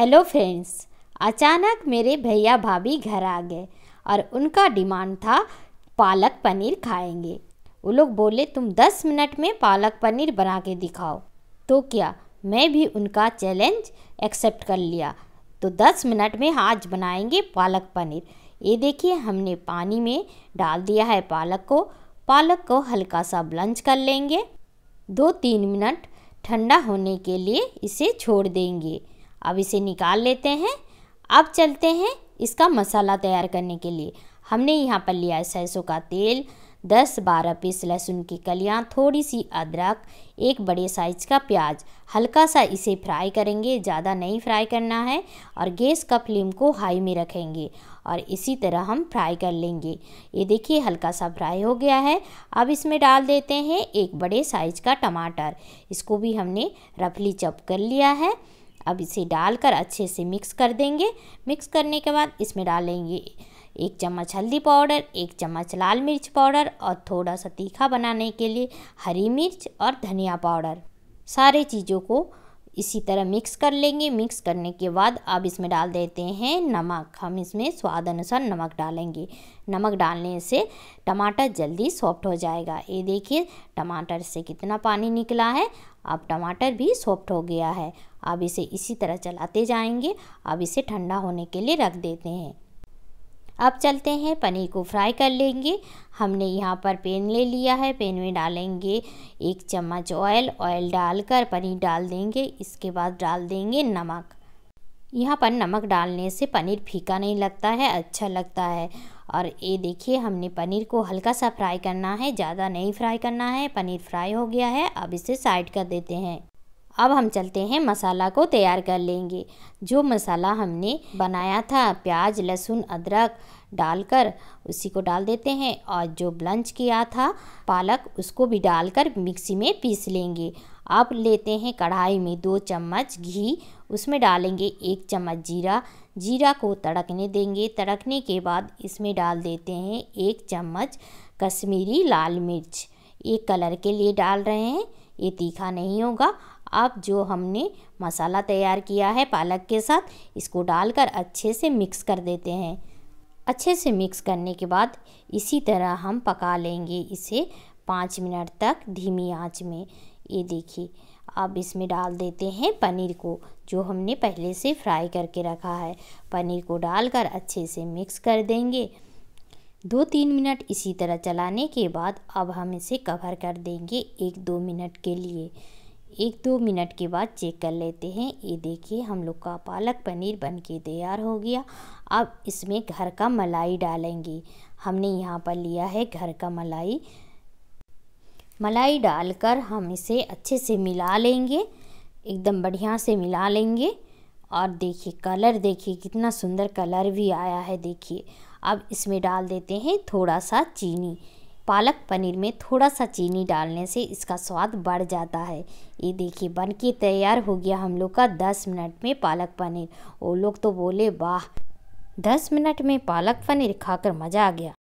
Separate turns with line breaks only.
hello friends अचानक मेरे भैया भाभी घर आ गए और उनका डिमांड था पालक पनीर खाएंगे वो लोग बोले तुम दस मिनट में पालक पनीर बना के दिखाओ तो क्या मैं भी उनका चैलेंज एक्सेप्ट कर लिया तो दस मिनट में आज बनाएंगे पालक पनीर ये देखिए हमने पानी में डाल दिया है पालक को पालक को हल्का सा ब्लंच कर लेंगे दो तीन मिनट ठंडा होने के लिए इसे छोड़ देंगे अब इसे निकाल लेते हैं अब चलते हैं इसका मसाला तैयार करने के लिए हमने यहाँ पर लिया है सरसों का तेल दस बारह पीस लहसुन की कलियाँ थोड़ी सी अदरक एक बड़े साइज का प्याज हल्का सा इसे फ्राई करेंगे ज़्यादा नहीं फ्राई करना है और गैस का फ्लेम को हाई में रखेंगे और इसी तरह हम फ्राई कर लेंगे ये देखिए हल्का सा फ्राई हो गया है अब इसमें डाल देते हैं एक बड़े साइज का टमाटर इसको भी हमने रफली चप कर लिया है अब इसे डालकर अच्छे से मिक्स कर देंगे मिक्स करने के बाद इसमें डालेंगे एक चम्मच हल्दी पाउडर एक चम्मच लाल मिर्च पाउडर और थोड़ा सा तीखा बनाने के लिए हरी मिर्च और धनिया पाउडर सारे चीज़ों को इसी तरह मिक्स कर लेंगे मिक्स करने के बाद अब इसमें डाल देते हैं नमक हम इसमें स्वाद अनुसार नमक डालेंगे नमक डालने से टमाटर जल्दी सॉफ्ट हो जाएगा ये देखिए टमाटर से कितना पानी निकला है अब टमाटर भी सॉफ्ट हो गया है अब इसे इसी तरह चलाते जाएंगे अब इसे ठंडा होने के लिए रख देते हैं अब चलते हैं पनीर को फ्राई कर लेंगे हमने यहाँ पर पेन ले लिया है पेन में डालेंगे एक चम्मच ऑयल ऑयल डालकर पनीर डाल देंगे इसके बाद डाल देंगे नमक यहाँ पर नमक डालने से पनीर फीका नहीं लगता है अच्छा लगता है और ये देखिए हमने पनीर को हल्का सा फ्राई करना है ज़्यादा नहीं फ्राई करना है पनीर फ्राई हो गया है अब इसे साइड कर देते हैं अब हम चलते हैं मसाला को तैयार कर लेंगे जो मसाला हमने बनाया था प्याज लहसुन अदरक डालकर उसी को डाल देते हैं और जो ब्लंच किया था पालक उसको भी डालकर मिक्सी में पीस लेंगे अब लेते हैं कढ़ाई में दो चम्मच घी उसमें डालेंगे एक चम्मच जीरा जीरा को तड़कने देंगे तड़कने के बाद इसमें डाल देते हैं एक चम्मच कश्मीरी लाल मिर्च एक कलर के लिए डाल रहे हैं ये तीखा नहीं होगा अब जो हमने मसाला तैयार किया है पालक के साथ इसको डालकर अच्छे से मिक्स कर देते हैं अच्छे से मिक्स करने के बाद इसी तरह हम पका लेंगे इसे पाँच मिनट तक धीमी आंच में ये देखिए अब इसमें डाल देते हैं पनीर को जो हमने पहले से फ्राई करके रखा है पनीर को डालकर अच्छे से मिक्स कर देंगे दो तीन मिनट इसी तरह चलाने के बाद अब हम इसे कवर कर देंगे एक दो मिनट के लिए एक दो मिनट के बाद चेक कर लेते हैं ये देखिए हम लोग का पालक पनीर बन के तैयार हो गया अब इसमें घर का मलाई डालेंगे हमने यहाँ पर लिया है घर का मलाई मलाई डालकर हम इसे अच्छे से मिला लेंगे एकदम बढ़िया से मिला लेंगे और देखिए कलर देखिए कितना सुंदर कलर भी आया है देखिए अब इसमें डाल देते हैं थोड़ा सा चीनी पालक पनीर में थोड़ा सा चीनी डालने से इसका स्वाद बढ़ जाता है ये देखिए बन के तैयार हो गया हम लोग का दस मिनट में पालक पनीर वो लोग तो बोले वाह दस मिनट में पालक पनीर खाकर मज़ा आ गया